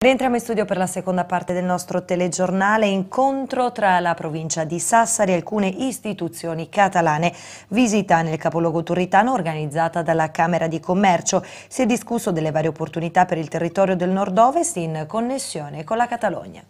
Rientriamo in studio per la seconda parte del nostro telegiornale, incontro tra la provincia di Sassari e alcune istituzioni catalane, visita nel capoluogo turritano organizzata dalla Camera di Commercio. Si è discusso delle varie opportunità per il territorio del nord-ovest in connessione con la Catalogna.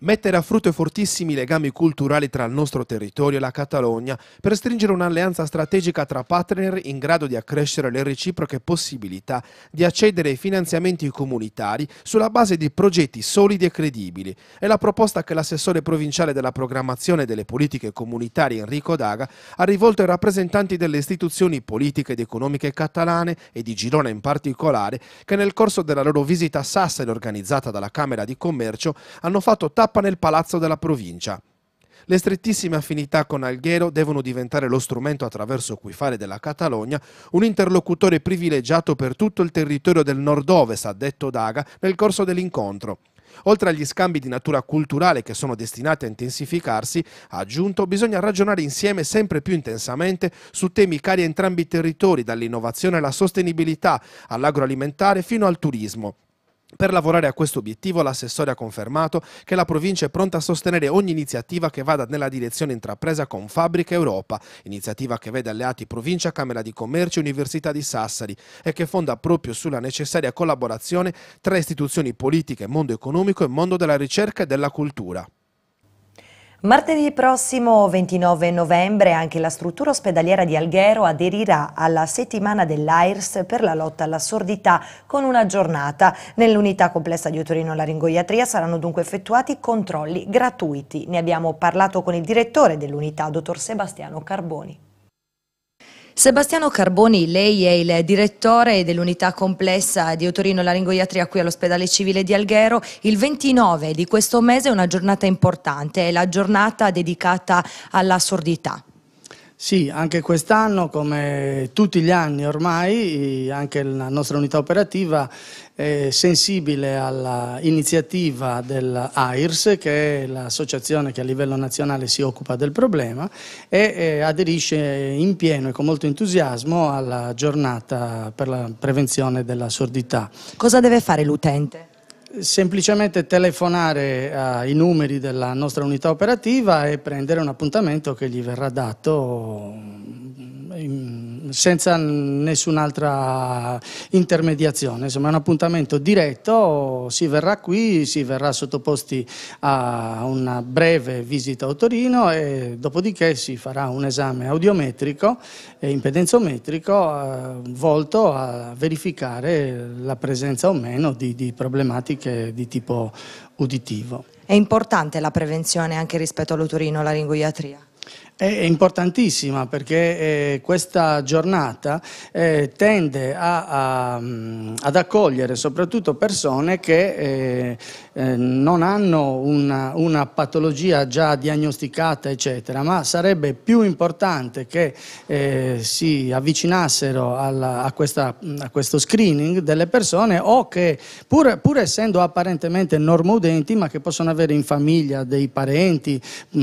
Mettere a frutto i fortissimi legami culturali tra il nostro territorio e la Catalogna per stringere un'alleanza strategica tra partner in grado di accrescere le reciproche possibilità di accedere ai finanziamenti comunitari sulla base di progetti solidi e credibili è la proposta che l'assessore provinciale della programmazione delle politiche comunitarie Enrico Daga ha rivolto ai rappresentanti delle istituzioni politiche ed economiche catalane e di Girona in particolare che nel corso della loro visita a Sassari organizzata dalla Camera di Commercio hanno fatto tavola tappa nel palazzo della provincia. Le strettissime affinità con Alghero devono diventare lo strumento attraverso cui fare della Catalogna un interlocutore privilegiato per tutto il territorio del nord-ovest, ha detto Daga nel corso dell'incontro. Oltre agli scambi di natura culturale che sono destinati a intensificarsi, ha aggiunto, bisogna ragionare insieme sempre più intensamente su temi cari a entrambi i territori, dall'innovazione alla sostenibilità, all'agroalimentare fino al turismo. Per lavorare a questo obiettivo, l'assessore ha confermato che la provincia è pronta a sostenere ogni iniziativa che vada nella direzione intrapresa con Fabbrica Europa, iniziativa che vede alleati provincia, Camera di Commercio e Università di Sassari e che fonda proprio sulla necessaria collaborazione tra istituzioni politiche, mondo economico e mondo della ricerca e della cultura. Martedì prossimo 29 novembre anche la struttura ospedaliera di Alghero aderirà alla settimana dell'AIRS per la lotta alla sordità con una giornata. Nell'unità complessa di Otorino Laringoiatria saranno dunque effettuati controlli gratuiti. Ne abbiamo parlato con il direttore dell'unità, dottor Sebastiano Carboni. Sebastiano Carboni, lei è il direttore dell'unità complessa di Otorino Laringoiatria qui all'ospedale civile di Alghero. Il 29 di questo mese è una giornata importante, è la giornata dedicata alla sordità. Sì, anche quest'anno, come tutti gli anni ormai, anche la nostra unità operativa è sensibile all'iniziativa dell'AIRS, che è l'associazione che a livello nazionale si occupa del problema, e aderisce in pieno e con molto entusiasmo alla giornata per la prevenzione della sordità. Cosa deve fare l'utente? semplicemente telefonare ai eh, numeri della nostra unità operativa e prendere un appuntamento che gli verrà dato senza nessun'altra intermediazione, insomma è un appuntamento diretto, si verrà qui, si verrà sottoposti a una breve visita a Torino e dopodiché si farà un esame audiometrico e impedenzometrico eh, volto a verificare la presenza o meno di, di problematiche di tipo uditivo. È importante la prevenzione anche rispetto all'otorino, la linguiatria? È importantissima perché eh, questa giornata eh, tende a, a, ad accogliere soprattutto persone che eh, eh, non hanno una, una, patologia già diagnosticata, eccetera, ma sarebbe più importante che eh, si avvicinassero alla, a, questa, a, questo screening delle persone o che, pur, pur essendo apparentemente normodenti, ma che possono avere in famiglia dei parenti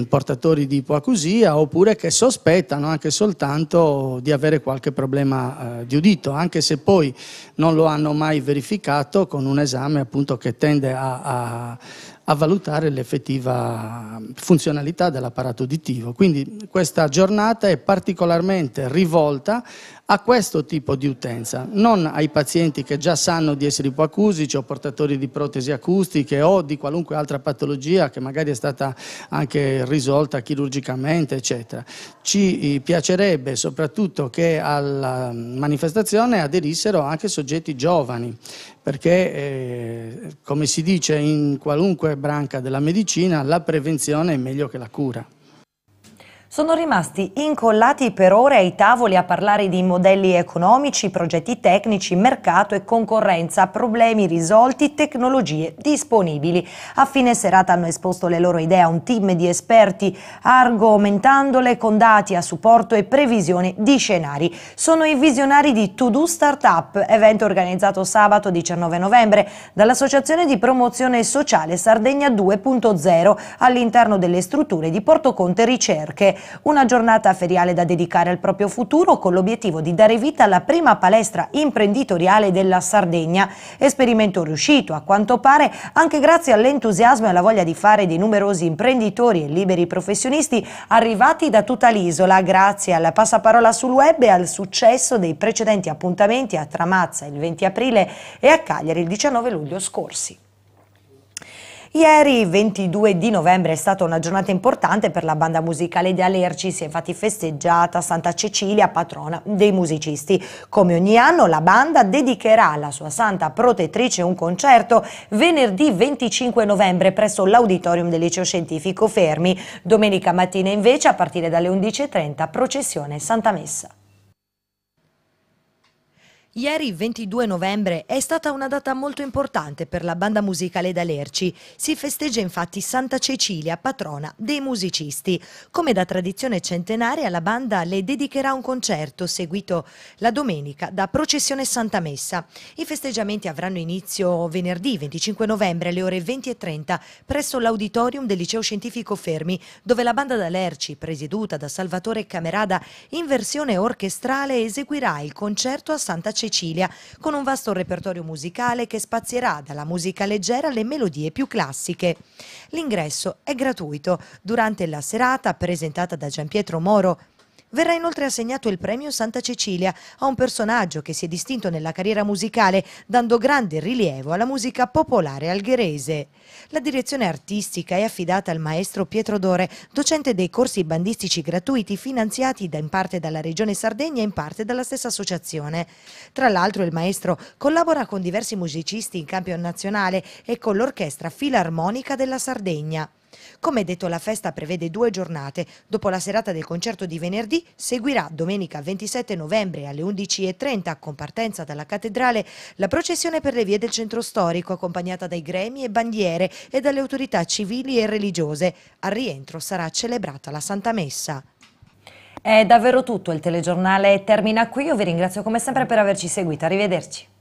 portatori di ipoacusia oppure che sospettano anche soltanto di avere qualche problema eh, di udito, anche se poi non lo hanno mai verificato con un esame appunto che tende a, a a valutare l'effettiva funzionalità dell'apparato uditivo. Quindi questa giornata è particolarmente rivolta a questo tipo di utenza, non ai pazienti che già sanno di essere ipoacusici o portatori di protesi acustiche o di qualunque altra patologia che magari è stata anche risolta chirurgicamente, eccetera. Ci eh, piacerebbe soprattutto che alla manifestazione aderissero anche soggetti giovani perché eh, come si dice in qualunque branca della medicina la prevenzione è meglio che la cura sono rimasti incollati per ore ai tavoli a parlare di modelli economici, progetti tecnici, mercato e concorrenza, problemi risolti, tecnologie disponibili. A fine serata hanno esposto le loro idee a un team di esperti, argomentandole con dati a supporto e previsione di scenari. Sono i visionari di To Do Startup, evento organizzato sabato 19 novembre dall'Associazione di Promozione Sociale Sardegna 2.0 all'interno delle strutture di Porto Conte Ricerche una giornata feriale da dedicare al proprio futuro con l'obiettivo di dare vita alla prima palestra imprenditoriale della Sardegna, esperimento riuscito a quanto pare anche grazie all'entusiasmo e alla voglia di fare di numerosi imprenditori e liberi professionisti arrivati da tutta l'isola grazie alla passaparola sul web e al successo dei precedenti appuntamenti a Tramazza il 20 aprile e a Cagliari il 19 luglio scorsi. Ieri, 22 di novembre, è stata una giornata importante per la banda musicale di Alerci, si è infatti festeggiata Santa Cecilia, patrona dei musicisti. Come ogni anno la banda dedicherà alla sua santa protettrice un concerto venerdì 25 novembre presso l'auditorium del liceo scientifico Fermi. Domenica mattina invece a partire dalle 11.30 processione Santa Messa. Ieri, 22 novembre, è stata una data molto importante per la banda musicale d'Alerci. Si festeggia infatti Santa Cecilia, patrona dei musicisti. Come da tradizione centenaria, la banda le dedicherà un concerto seguito la domenica da Processione Santa Messa. I festeggiamenti avranno inizio venerdì 25 novembre alle ore 20.30 presso l'auditorium del Liceo Scientifico Fermi, dove la banda d'Alerci, presieduta da Salvatore Camerada, in versione orchestrale eseguirà il concerto a Santa Cecilia Cecilia, con un vasto repertorio musicale che spazierà dalla musica leggera alle melodie più classiche. L'ingresso è gratuito. Durante la serata, presentata da Gian Pietro Moro, Verrà inoltre assegnato il premio Santa Cecilia a un personaggio che si è distinto nella carriera musicale dando grande rilievo alla musica popolare algherese. La direzione artistica è affidata al maestro Pietro Dore, docente dei corsi bandistici gratuiti finanziati in parte dalla Regione Sardegna e in parte dalla stessa associazione. Tra l'altro il maestro collabora con diversi musicisti in campo nazionale e con l'Orchestra Filarmonica della Sardegna. Come detto, la festa prevede due giornate. Dopo la serata del concerto di venerdì seguirà domenica 27 novembre alle 11.30 con partenza dalla cattedrale la processione per le vie del centro storico accompagnata dai gremi e bandiere e dalle autorità civili e religiose. Al rientro sarà celebrata la Santa Messa. È davvero tutto, il telegiornale termina qui, io vi ringrazio come sempre per averci seguito, arrivederci.